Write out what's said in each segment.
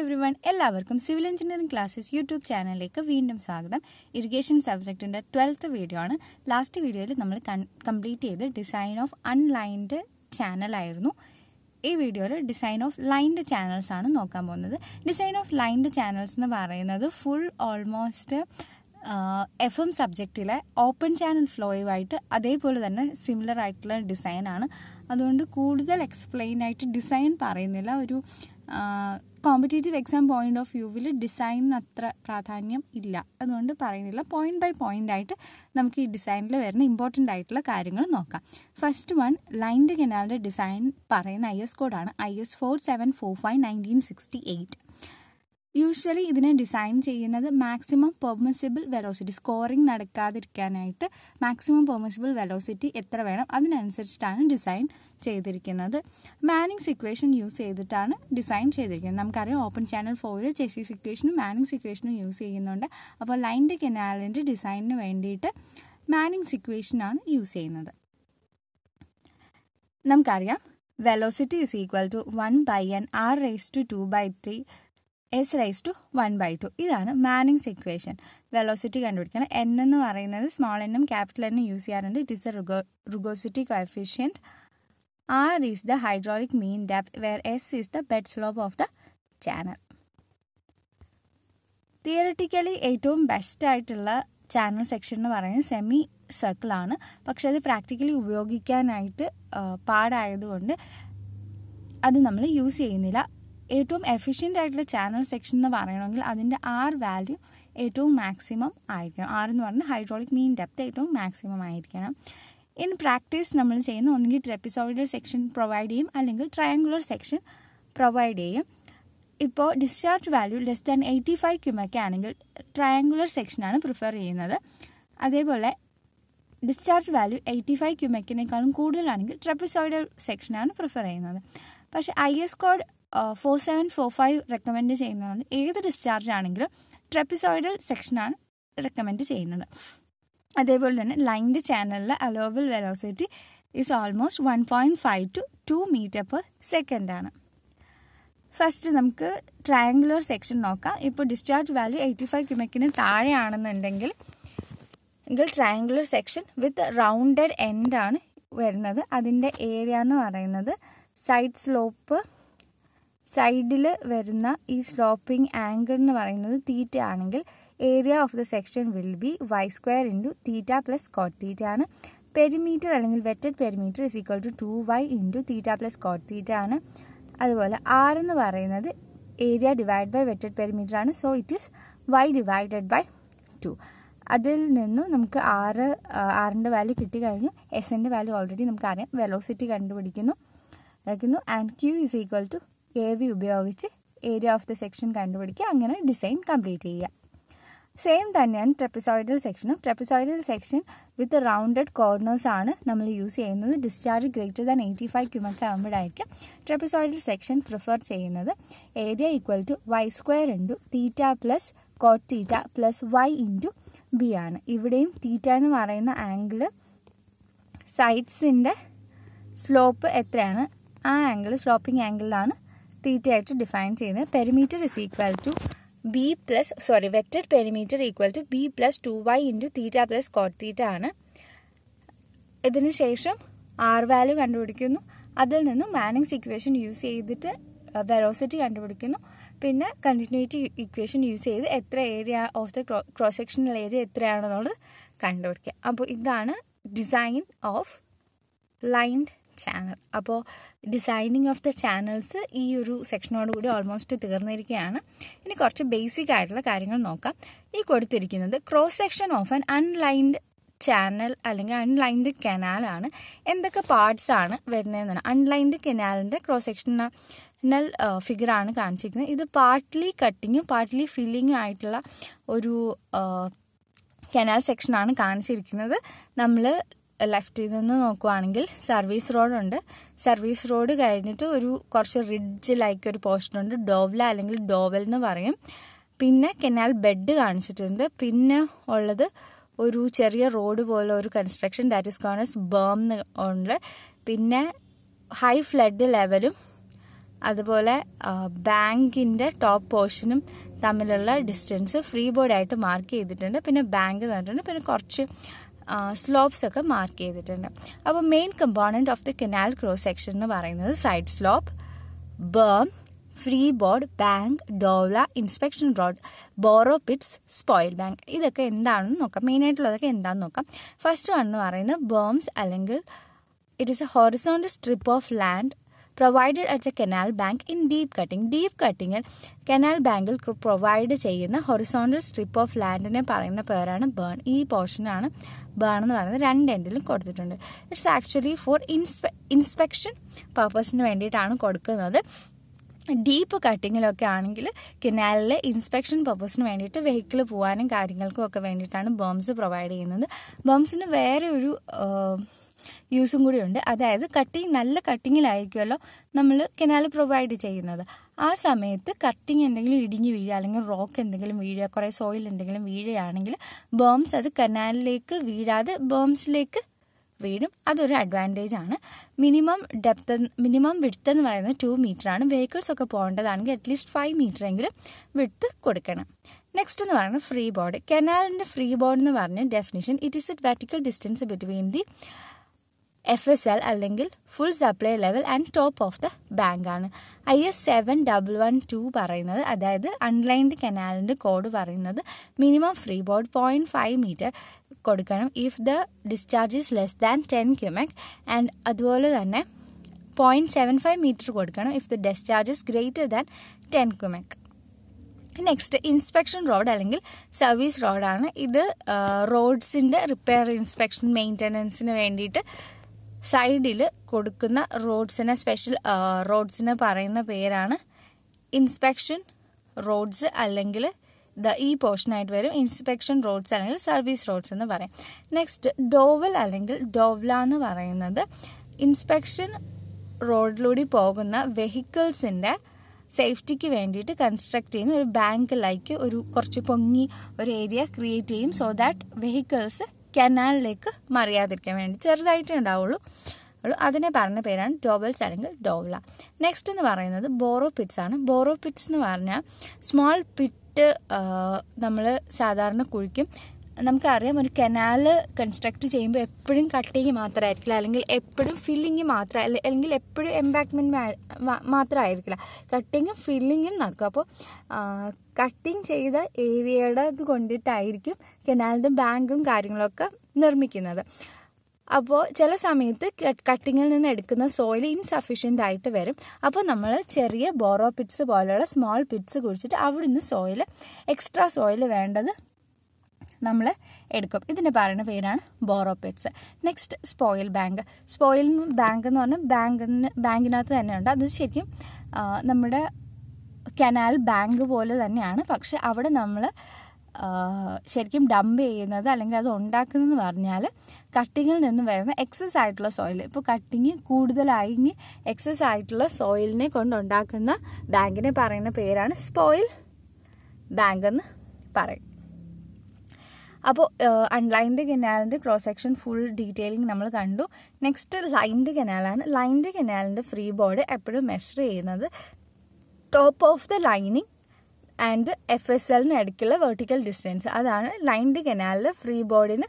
every everyone എല്ലാവർക്കും civil engineering classes YouTube ചാനലിലേക്ക് വീണ്ടും സ്വാഗതം ഇറിഗേഷൻ സബ്ജക്റ്റിൻ്റെ ട്വൽത്ത് വീഡിയോ ആണ് ലാസ്റ്റ് വീഡിയോയിൽ നമ്മൾ കംപ്ലീറ്റ് ചെയ്ത് ഡിസൈൻ ഓഫ് അൺലൈൻഡ് ചാനലായിരുന്നു ഈ വീഡിയോയിൽ ഡിസൈൻ ഓഫ് ലൈൻഡ് ചാനൽസ് ആണ് നോക്കാൻ പോകുന്നത് ഡിസൈൻ ഓഫ് ലൈൻഡ് ചാനൽസ് എന്ന് പറയുന്നത് ഫുൾ ഓൾമോസ്റ്റ് എഫ് എം സബ്ജക്റ്റിലെ ഓപ്പൺ ചാനൽ ഫ്ലോയുമായിട്ട് അതേപോലെ തന്നെ സിമിലർ ആയിട്ടുള്ള ഡിസൈനാണ് അതുകൊണ്ട് കൂടുതൽ എക്സ്പ്ലെയിൻ ആയിട്ട് ഡിസൈൻ പറയുന്നില്ല ഒരു കോമ്പറ്റേറ്റീവ് എക്സാം പോയിന്റ് ഓഫ് വ്യൂവിൽ ഡിസൈനിന് അത്ര പ്രാധാന്യം ഇല്ല അതുകൊണ്ട് പറയുന്നില്ല പോയിന്റ് ബൈ പോയിന്റ് ആയിട്ട് നമുക്ക് ഈ ഡിസൈനിൽ വരുന്ന ഇമ്പോർട്ടൻ്റ് ആയിട്ടുള്ള കാര്യങ്ങൾ നോക്കാം ഫസ്റ്റ് വൺ ലൈൻഡ് കനാലിൻ്റെ ഡിസൈൻ പറയുന്ന ഐ എസ് കോഡാണ് I S four seven four five nineteen sixty eight usually ഇതിനെ ഡിസൈൻ ചെയ്യുന്നത് മാക്സിമം പെർമിസിബിൾ വെലോസിറ്റി സ്കോറിംഗ് നടക്കാതിരിക്കാനായിട്ട് മാക്സിമം പെർമിസിബിൾ വെലോസിറ്റി എത്ര വേണം അതിനനുസരിച്ചിട്ടാണ് ഡിസൈൻ ചെയ്തിരിക്കുന്നത് മാനിങ്സ് ഇക്വേഷൻ യൂസ് ചെയ്തിട്ടാണ് ഡിസൈൻ ചെയ്തിരിക്കുന്നത് നമുക്കറിയാം ഓപ്പൺ ചാനൽ ഫോയിൽ ചെസിസ് ഇക്വേഷനും മാനിങ്സ് ഇക്വേഷനും യൂസ് ചെയ്യുന്നുണ്ട് അപ്പോൾ ലൈൻ്റെ കനാലിൻ്റെ ഡിസൈനിന് വേണ്ടിയിട്ട് മാനിങ്സ് ഇക്വേഷനാണ് യൂസ് ചെയ്യുന്നത് നമുക്കറിയാം velocity is equal to one by N R raise to two by three S rise to one by two ഇതാണ് മാനിങ്സ് ഇക്വേഷൻ വെലോസിറ്റി കണ്ടുപിടിക്കണം എൻ എന്ന് പറയുന്നത് സ്മോൾ എന്നും ക്യാപിറ്റൽ എന്നും യൂസ് ചെയ്യാറുണ്ട് it is a rugo rugosity coefficient R is the hydraulic mean depth where S is the bed slope of the channel theoretically ഏറ്റവും best ആയിട്ടുള്ള channel section എന്ന് പറയുന്നത് സെമി സർക്കിളാണ് പക്ഷെ അത് പ്രാക്ടിക്കലി ഉപയോഗിക്കാനായിട്ട് പാടായതുകൊണ്ട് അത് നമ്മൾ യൂസ് ചെയ്യുന്നില്ല ഏറ്റവും എഫിഷ്യൻ്റ് ആയിട്ടുള്ള ചാനൽ സെക്ഷൻ എന്ന് പറയണമെങ്കിൽ അതിൻ്റെ ആർ വാല്യൂ ഏറ്റവും മാക്സിമം ആയിരിക്കണം ആർ എന്ന് പറഞ്ഞാൽ ഹൈഡ്രോളിക് മീൻ ഡെപ്ത് ഏറ്റവും മാക്സിമം ആയിരിക്കണം ഇൻ പ്രാക്ടീസ് നമ്മൾ ചെയ്യുന്ന ഒന്നുകിൽ ട്രെപ്പിസോയിഡൽ സെക്ഷൻ പ്രൊവൈഡ് ചെയ്യും അല്ലെങ്കിൽ ട്രയാങ്കുലർ സെക്ഷൻ പ്രൊവൈഡ് ചെയ്യും ഇപ്പോൾ discharge value less than eighty five ക്യുമൊക്കെ ആണെങ്കിൽ ട്രയാങ്കുലർ സെക്ഷനാണ് പ്രിഫർ ചെയ്യുന്നത് അതേപോലെ ഡിസ്ചാർജ് വാല്യൂ എയ്റ്റി ഫൈവ് ക്യുമക്കിനേക്കാളും കൂടുതലാണെങ്കിൽ ട്രെപ്പിസോയിഡൽ സെക്ഷനാണ് പ്രിഫർ ചെയ്യുന്നത് പക്ഷേ I S code four seven four five recommend ചെയ്യുന്നതാണ് ഏത് ഡിസ്ചാർജ് ആണെങ്കിലും ട്രെപ്പിസോയിഡൽ സെക്ഷനാണ് റെക്കമെൻഡ് ചെയ്യുന്നത് അതേപോലെ തന്നെ ലൈൻഡ് ചാനലിലെ allowable velocity is almost one point five two two metre per സെക്കൻഡാണ് ഫസ്റ്റ് നമുക്ക് ട്രയാങ്കുലർ സെക്ഷൻ നോക്കാം ഇപ്പോൾ ഡിസ്ചാർജ് വാല്യൂ എയ്റ്റി ഫൈവ് ക്യുമെക്കിന് താഴെയാണെന്നുണ്ടെങ്കിൽ എങ്കിൽ ട്രയാങ്കുലർ സെക്ഷൻ വിത്ത് റൗണ്ടഡ് എൻഡാണ് വരുന്നത് അതിൻ്റെ ഏരിയ എന്ന് പറയുന്നത് സൈഡ് സ്ലോപ്പ് സൈഡിൽ വരുന്ന ഈ സ്ലോപ്പിംഗ് ആംഗിൾ എന്ന് പറയുന്നത് തീറ്റ ആണെങ്കിൽ area of the section will be Y square into theta plus cot theta ആണ് പെരിമീറ്റർ അല്ലെങ്കിൽ wetted perimeter is equal to two Y into theta plus cot theta ആണ് അതുപോലെ ആർ എന്ന് പറയുന്നത് area divide by wetted perimeter ആണ് so it is Y divided by two അതിൽ നിന്നും നമുക്ക് ആറ് ആറിൻ്റെ വാല്യൂ കിട്ടി കഴിഞ്ഞു എസിൻ്റെ വാല്യൂ ഓൾറെഡി നമുക്ക് അറിയാം വെലോസിറ്റി കണ്ടുപിടിക്കുന്നു and Q is equal to A V ഉപയോഗിച്ച് ഏരിയ ഓഫ് ദ സെക്ഷൻ കണ്ടുപിടിക്കുക അങ്ങനെ ഡിസൈൻ കംപ്ലീറ്റ് ചെയ്യുക സെയിം തന്നെയാണ് ട്രപ്പിസോയിഡൽ സെക്ഷനും trapezoidal section with rounded corners ആണ് നമ്മൾ യൂസ് ചെയ്യുന്നത് discharge greater than eighty five ക്യൂമൊക്കെ ആകുമ്പോഴായിരിക്കും ട്രപ്പിസോയിഡൽ സെക്ഷൻ പ്രിഫർ ചെയ്യുന്നത് area equal to Y square into theta plus cot theta plus Y into B ആണ് ഇവിടെയും തീറ്റ എന്ന് പറയുന്ന ആംഗിൾ സൈഡ്സിൻ്റെ സ്ലോപ്പ് എത്രയാണ് ആ ആംഗിൾ സ്ലോപ്പിംഗ് ആംഗിളിലാണ് ആയിട്ട് ഡിഫൈൻ ചെയ്യുന്നത് perimeter is equal to B plus sorry വെക്റ്റർ perimeter equal to B plus two Y into theta plus cot theta ആണ് ഇതിന് ശേഷം ആർ വാല്യൂ കണ്ടുപിടിക്കുന്നു അതിൽ നിന്നും മാനിങ്സ് ഇക്വേഷൻ യൂസ് ചെയ്തിട്ട് വെറോസിറ്റി uh, കണ്ടുപിടിക്കുന്നു പിന്നെ കണ്ടിന്യൂറ്റി ഇക്വേഷൻ യൂസ് ചെയ്ത് എത്ര area of the cross sectional area എത്രയാണെന്നുള്ളത് കണ്ടുപിടിക്കുക അപ്പോൾ ഇതാണ് ഡിസൈൻ ഓഫ് ലൈൻഡ് ചാനൽ അപ്പോൾ ഡിസൈനിങ് ഓഫ് ദ ചാനൽസ് ഈ ഒരു സെക്ഷനോടുകൂടി ഓൾമോസ്റ്റ് തീർന്നിരിക്കുകയാണ് ഇനി കുറച്ച് ബേസിക് ആയിട്ടുള്ള കാര്യങ്ങൾ നോക്കാം ഈ കൊടുത്തിരിക്കുന്നത് cross section of an unlined channel അല്ലെങ്കിൽ അൺലൈൻഡ് കനാലാണ് എന്തൊക്കെ പാർട്സ് ആണ് വരുന്നതെന്നാണ് അൺലൈൻഡ് കനാലിൻ്റെ ക്രോസ് ഫിഗർ ഫിഗറാണ് കാണിച്ചിരിക്കുന്നത് ഇത് പാർട്ട്ലി കട്ടിങ്ങും പാർട്ട്ലി ഫില്ലിങ്ങും ആയിട്ടുള്ള ഒരു കനാൽ സെക്ഷനാണ് കാണിച്ചിരിക്കുന്നത് നമ്മൾ ലെഫ്റ്റിൽ നിന്ന് നോക്കുവാണെങ്കിൽ സർവീസ് റോഡുണ്ട് സർവീസ് റോഡ് കഴിഞ്ഞിട്ട് ഒരു കുറച്ച് റിഡ്ജ് ലൈക്ക് ഒരു പോർഷനുണ്ട് ഡോവ്ല അല്ലെങ്കിൽ ഡോവൽ എന്ന് പറയും പിന്നെ കെനാൽ ബെഡ് കാണിച്ചിട്ടുണ്ട് പിന്നെ ഉള്ളത് ഒരു ചെറിയ റോഡ് പോലെ ഒരു construction that is known as berm ഉണ്ട് പിന്നെ ഹൈ ഫ്ലഡ് ലെവലും അതുപോലെ ബാങ്കിൻ്റെ ടോപ്പ് പോർഷനും തമ്മിലുള്ള ഡിസ്റ്റൻസ് ഫ്രീ ബോർഡായിട്ട് മാർക്ക് ചെയ്തിട്ടുണ്ട് പിന്നെ ബാങ്ക് തന്നിട്ടുണ്ട് പിന്നെ കുറച്ച് സ്ലോപ്സ് ഒക്കെ മാർക്ക് ചെയ്തിട്ടുണ്ട് അപ്പോൾ main component of the canal cross section എന്ന് പറയുന്നത് side slope berm free board bank dowla inspection road borrow pits spoil bank ഇതൊക്കെ എന്താണെന്ന് നോക്കാം മെയിനായിട്ടുള്ളതൊക്കെ എന്താണെന്ന് നോക്കാം ഫസ്റ്റ് വൺ എന്ന് പറയുന്നത് ബേംസ് അല്ലെങ്കിൽ it is A ഹോറിസോണ്ട് strip of land provided at A canal bank in deep cutting deep കട്ടിങ്ങിൽ canal ബാങ്കിൽ provide ചെയ്യുന്ന ഹൊറിസോണ്ടൽ സ്ട്രിപ്പ് ഓഫ് ലാൻഡിനെ പറയുന്ന പേരാണ് ബേൺ ഈ പോർഷനാണ് ബാണെന്ന് പറയുന്നത് രണ്ട് എൻഡിലും കൊടുത്തിട്ടുണ്ട് ഇറ്റ്സ് ആക്ച്വലി ഫോർ ഇൻസ്പെ ഇൻസ്പെക്ഷൻ പർപ്പസിന് വേണ്ടിയിട്ടാണ് കൊടുക്കുന്നത് ഡീപ്പ് കട്ടിങ്ങിലൊക്കെ ആണെങ്കിൽ കനാലിലെ ഇൻസ്പെക്ഷൻ പർപ്പസിന് വേണ്ടിയിട്ട് വെഹിക്കിൾ പോകാനും കാര്യങ്ങൾക്കും ഒക്കെ വേണ്ടിയിട്ടാണ് ബംസ് പ്രൊവൈഡ് ചെയ്യുന്നത് ബംസിന് വേറെ ഒരു യൂസും കൂടി ഉണ്ട് അതായത് കട്ടിങ് നല്ല കട്ടിങ്ങിലായിരിക്കുമല്ലോ നമ്മൾ കനാൽ പ്രൊവൈഡ് ചെയ്യുന്നത് ആ സമയത്ത് കട്ടിങ് എന്തെങ്കിലും ഇടിഞ്ഞ് വീഴുക അല്ലെങ്കിൽ റോക്ക് എന്തെങ്കിലും വീഴുക കുറേ സോയിൽ എന്തെങ്കിലും വീഴുകയാണെങ്കിൽ ബോംസ് അത് കനാലിലേക്ക് വീഴാതെ ബോംസിലേക്ക് വീഴും അതൊരു അഡ്വാൻറ്റേജ് ആണ് മിനിമം ഡെപ്ത് മിനിമം വിടുത്ത് എന്ന് പറയുന്നത് ടു മീറ്റർ ആണ് വെഹിക്കിൾസ് ഒക്കെ പോകേണ്ടതാണെങ്കിൽ അറ്റ്ലീസ്റ്റ് ഫൈവ് മീറ്റർ എങ്കിലും വിടുത്ത് കൊടുക്കണം നെക്സ്റ്റ് എന്ന് പറയുന്നത് ഫ്രീ ബോർഡ് കനാലിൻ്റെ ഫ്രീ ബോർഡ് എന്ന് പറഞ്ഞ definition it is it vertical distance between the F S L അല്ലെങ്കിൽ full supply level and top of the ആണ് I S seven double one two പറയുന്നത് അതായത് അൺലൈൻഡ് കനാലിൻ്റെ കോഡ് പറയുന്നത് minimum free board point five metre കൊടുക്കണം if the discharge is less than ten cumec and അതുപോലെ തന്നെ point seven five metre കൊടുക്കണം if the discharge is greater than ten cumec next inspection road അല്ലെങ്കിൽ service റോഡാണ് ഇത് റോഡ്സിൻ്റെ repair inspection മെയിൻ്റനൻസിന് വേണ്ടിയിട്ട് സൈഡിൽ കൊടുക്കുന്ന റോഡ്സിനെ സ്പെഷ്യൽ റോഡ്സിന് പറയുന്ന പേരാണ് ഇൻസ്പെക്ഷൻ റോഡ്സ് അല്ലെങ്കിൽ ദ ഈ പോർഷനായിട്ട് വരും ഇൻസ്പെക്ഷൻ റോഡ്സ് അല്ലെങ്കിൽ സർവീസ് റോഡ്സ് എന്ന് പറയും നെക്സ്റ്റ് ഡോവൽ അല്ലെങ്കിൽ ഡോവ്ല എന്ന് പറയുന്നത് ഇൻസ്പെക്ഷൻ റോഡിലൂടെ പോകുന്ന വെഹിക്കിൾസിൻ്റെ സേഫ്റ്റിക്ക് വേണ്ടിയിട്ട് കൺസ്ട്രക്ട് ചെയ്യുന്ന ഒരു ബാങ്ക് ലൈക്ക് ഒരു കുറച്ച് പൊങ്ങി ഒരു ഏരിയ ക്രിയേറ്റ് ചെയ്യും സോ ദാറ്റ് വെഹിക്കിൾസ് കനാലിലേക്ക് മറിയാതിരിക്കാൻ വേണ്ടി ചെറുതായിട്ടേ ഉണ്ടാവുള്ളൂ അതിനെ പറഞ്ഞ പേരാണ് ഡോബൽസ് അല്ലെങ്കിൽ ഡോവ്ല നെക്സ്റ്റ് എന്ന് പറയുന്നത് ബോറോ പിറ്റ്സ് ആണ് ബോറോ പിറ്റ്സ് എന്ന് പറഞ്ഞാൽ സ്മോൾ പിറ്റ് നമ്മൾ സാധാരണ കുഴിക്കും നമുക്കറിയാം ഒരു കനാൽ കൺസ്ട്രക്ട് ചെയ്യുമ്പോൾ എപ്പോഴും കട്ടിങ് മാത്രമായിരിക്കില്ല അല്ലെങ്കിൽ എപ്പോഴും ഫില്ലിങ് മാത്രം അല്ലെങ്കിൽ എപ്പോഴും എംബാക്ക്മെൻറ്റ് മാത്രമായിരിക്കില്ല കട്ടിങ്ങും ഫില്ലിങ്ങും നടക്കും അപ്പോൾ കട്ടിങ് ചെയ്ത ഏരിയയുടെ ഇത് കൊണ്ടിട്ടായിരിക്കും കനാലിൻ്റെ ബാങ്കും കാര്യങ്ങളൊക്കെ നിർമ്മിക്കുന്നത് അപ്പോൾ ചില സമയത്ത് കട്ടിങ്ങിൽ നിന്ന് എടുക്കുന്ന സോയിൽ ഇൻസഫിഷ്യൻ്റ് ആയിട്ട് വരും അപ്പോൾ നമ്മൾ ചെറിയ ബോറോ പിറ്റ്സ് പോലെയുള്ള സ്മോൾ പിറ്റ്സ് കുഴിച്ചിട്ട് അവിടുന്ന് സോയിൽ എക്സ്ട്രാ സോയിൽ വേണ്ടത് നമ്മൾ എടുക്കും ഇതിൻ്റെ പറയുന്ന പേരാണ് borrow pits next spoil bank spoil bank എന്ന് പറഞ്ഞാൽ ബാങ്കിന് ബാങ്കിനകത്ത് തന്നെയുണ്ട് അത് ശരിക്കും നമ്മുടെ കനാൽ ബാങ്ക് പോലെ തന്നെയാണ് പക്ഷെ അവിടെ നമ്മൾ ശരിക്കും ഡംപ് ചെയ്യുന്നത് അല്ലെങ്കിൽ അത് ഉണ്ടാക്കുന്നതെന്ന് പറഞ്ഞാൽ കട്ടിങ്ങിൽ നിന്ന് വരുന്ന എക്സസ് ആയിട്ടുള്ള സോയിൽ ഇപ്പോൾ കട്ടിങ് കൂടുതലായി എക്സസ് ആയിട്ടുള്ള സോയിലിനെ കൊണ്ടുണ്ടാക്കുന്ന ബാങ്കിനെ പറയുന്ന പേരാണ് സ്പോയിൽ ബാങ്ക് എന്ന് പറയും അപ്പോൾ അൺലൈൻഡ് കനാലിൻ്റെ ക്രോസ് സെക്ഷൻ ഫുൾ ഡീറ്റെയിലിംഗ് നമ്മൾ കണ്ടു നെക്സ്റ്റ് ലൈൻഡ് കനാലാണ് ലൈൻഡ് കനാലിൻ്റെ ഫ്രീ ബോർഡ് എപ്പോഴും മെഷർ ചെയ്യുന്നത് top of the lining and F S എല്ലിന് ഇടയ്ക്കുള്ള വെർട്ടിക്കൽ ഡിസ്റ്റൻസ് അതാണ് ലൈൻഡ് കനാലിൽ ഫ്രീ ബോർഡിന്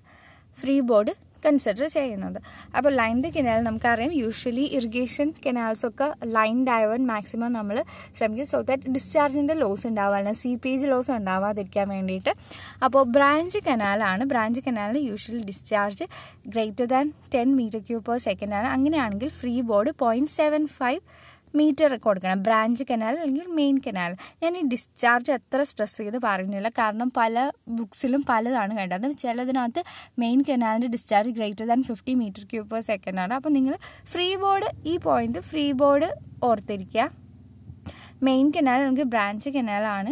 ഫ്രീ ബോർഡ് കൺസിഡർ ചെയ്യുന്നത് അപ്പോൾ ലൈൻഡ് കിനാൽ നമുക്കറിയാം യൂഷ്വലി ഇറിഗേഷൻ കെനാൽസൊക്കെ ലൈൻഡ് ആയവൻ മാക്സിമം നമ്മൾ ശ്രമിക്കും സോ ദാറ്റ് ഡിസ്ചാർജിൻ്റെ ലോസ് ഉണ്ടാവാതെ സീപ്പേജ് ലോസ് ഉണ്ടാവാതിരിക്കാൻ വേണ്ടിയിട്ട് അപ്പോൾ ബ്രാഞ്ച് കനാലാണ് ബ്രാഞ്ച് കനാലിന് usually discharge greater than ten metre cube per സെക്കൻഡാണ് അങ്ങനെയാണെങ്കിൽ free board point seven five metre കൊടുക്കണം ബ്രാഞ്ച് കനാൽ അല്ലെങ്കിൽ മെയിൻ കനാൽ ഞാൻ ഈ ഡിസ്ചാർജ് എത്ര സ്ട്രെസ് ചെയ്ത് പറയുന്നില്ല കാരണം പല ബുക്സിലും പലതാണ് കണ്ടത് ചിലതിനകത്ത് മെയിൻ കനാലിൻ്റെ discharge greater than fifty metre cube per സെക്കൻഡാണ് അപ്പോൾ നിങ്ങൾ ഫ്രീ ബോർഡ് ഈ പോയിന്റ് ഫ്രീ ബോർഡ് ഓർത്തിരിക്കുക മെയിൻ കനാൽ നമുക്ക് ബ്രാഞ്ച് കനാലാണ്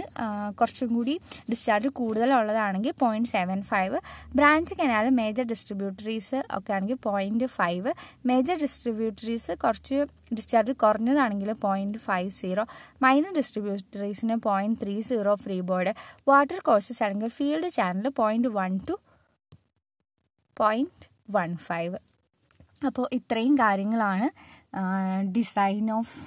കുറച്ചും കൂടി ഡിസ്ചാർജ് കൂടുതലുള്ളതാണെങ്കിൽ point seven five branch canal major distributaries ഒക്കെ ആണെങ്കിൽ പോയിന്റ് ഫൈവ് മേജർ ഡിസ്ട്രിബ്യൂട്ടറീസ് കുറച്ച് ഡിസ്ചാർജ് കുറഞ്ഞതാണെങ്കിൽ പോയിന്റ് ഫൈവ് സീറോ മൈനർ ഡിസ്ട്രിബ്യൂട്ടറീസിന് point three zero free board water courses അല്ലെങ്കിൽ field channel point one two point one five അപ്പോൾ ഇത്രയും കാര്യങ്ങളാണ് design of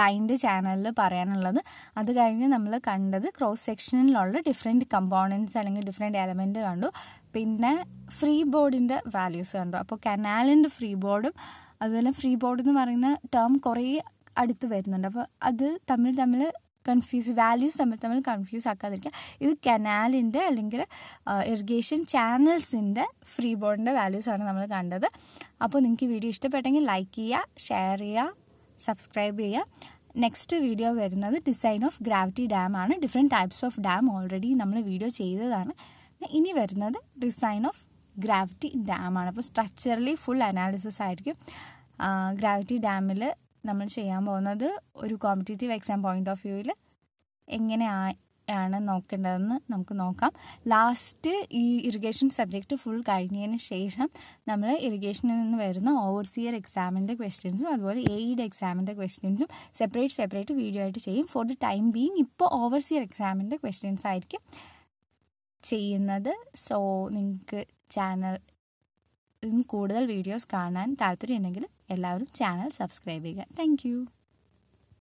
lined ചാനലിൽ പറയാനുള്ളത് അത് കഴിഞ്ഞ് നമ്മൾ കണ്ടത് ക്രോസ് സെക്ഷനിലുള്ള ഡിഫറെൻറ്റ് കമ്പോണൻസ് അല്ലെങ്കിൽ ഡിഫറെൻറ്റ് എലമെൻറ്റ് കണ്ടു പിന്നെ ഫ്രീ ബോർഡിൻ്റെ വാല്യൂസ് കണ്ടു അപ്പോൾ കനാലിൻ്റെ ഫ്രീ ബോർഡും അതുപോലെ ഫ്രീ ബോർഡ് എന്ന് പറയുന്ന ടേം കുറേ അടുത്ത് വരുന്നുണ്ട് അപ്പോൾ അത് തമ്മിൽ തമ്മിൽ കൺഫ്യൂസ് വാല്യൂസ് തമ്മിൽ തമ്മിൽ കൺഫ്യൂസ് ആക്കാതിരിക്കുക ഇത് കനാലിൻ്റെ അല്ലെങ്കിൽ ഇറിഗേഷൻ ചാനൽസിൻ്റെ ഫ്രീ ബോർഡിൻ്റെ വാല്യൂസാണ് നമ്മൾ കണ്ടത് അപ്പോൾ നിങ്ങൾക്ക് വീഡിയോ ഇഷ്ടപ്പെട്ടെങ്കിൽ ലൈക്ക് ചെയ്യുക ഷെയർ ചെയ്യുക സബ്സ്ക്രൈബ് ചെയ്യുക നെക്സ്റ്റ് വീഡിയോ വരുന്നത് ഡിസൈൻ ഓഫ് ഗ്രാവിറ്റി ഡാം ആണ് different types of dam already നമ്മൾ വീഡിയോ ചെയ്തതാണ് ഇനി വരുന്നത് ഡിസൈൻ ഓഫ് ഗ്രാവിറ്റി ഡാം ആണ് അപ്പോൾ സ്ട്രക്ചറലി ഫുൾ അനാലിസിസ് ആയിരിക്കും ഗ്രാവിറ്റി ഡാമിൽ നമ്മൾ ചെയ്യാൻ പോകുന്നത് ഒരു കോമ്പറ്റേറ്റീവ് എക്സാം പോയിൻ്റ് ഓഫ് വ്യൂവിൽ എങ്ങനെ ആണ് നോക്കേണ്ടതെന്ന് നമുക്ക് നോക്കാം ലാസ്റ്റ് ഈ ഇറിഗേഷൻ സബ്ജക്റ്റ് ഫുൾ കഴിഞ്ഞതിന് ശേഷം നമ്മൾ ഇറിഗേഷനിൽ നിന്ന് വരുന്ന ഓവർസിയർ എക്സാമിൻ്റെ ക്വസ്റ്റ്യൻസും അതുപോലെ എയ്ഡ് എക്സാമിൻ്റെ ക്വസ്റ്റ്യൻസും സെപ്പറേറ്റ് സെപ്പറേറ്റ് വീഡിയോ ആയിട്ട് ചെയ്യും ഫോർ ദി ടൈം ബീങ് ഇപ്പോൾ ഓവർസിയർ എക്സാമിൻ്റെ ക്വസ്റ്റ്യൻസ് ആയിരിക്കും ചെയ്യുന്നത് സോ നിങ്ങൾക്ക് ചാനൽ കൂടുതൽ വീഡിയോസ് കാണാൻ താല്പര്യമുണ്ടെങ്കിൽ എല്ലാവരും ചാനൽ സബ്സ്ക്രൈബ് ചെയ്യുക താങ്ക്